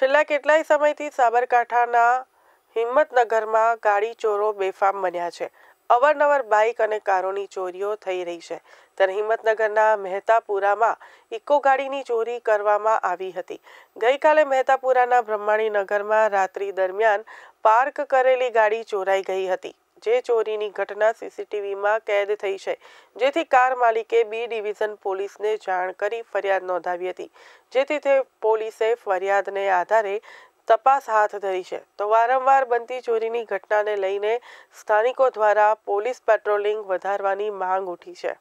છેલ્લા કેટલાય સમયથી સાબરકાંઠાના હિંમતનગરમાં ગાડી ચોરો બેફામ બન્યા છે અવારનવાર બાઇક અને કારોની ચોરીઓ થઈ રહી છે ત્યારે હિંમતનગરના મહેતાપુરામાં ઇકો ગાડીની ચોરી કરવામાં આવી હતી ગઈકાલે મહેતાપુરાના બ્રહ્માણી નગરમાં રાત્રિ દરમિયાન પાર્ક કરેલી ગાડી ચોરાઈ ગઈ હતી જે ચોરીની ઘટના સીસીટીવીમાં કેદ થઈ છે જેથી કાર માલિકે બી ડિવિઝન પોલીસને જાણ કરી ફરિયાદ નોંધાવી હતી જેથી તે પોલીસે ફરિયાદને આધારે તપાસ હાથ ધરી છે તો વારંવાર બનતી ચોરીની ઘટનાને લઈને સ્થાનિકો દ્વારા પોલીસ પેટ્રોલિંગ વધારવાની માંગ ઉઠી છે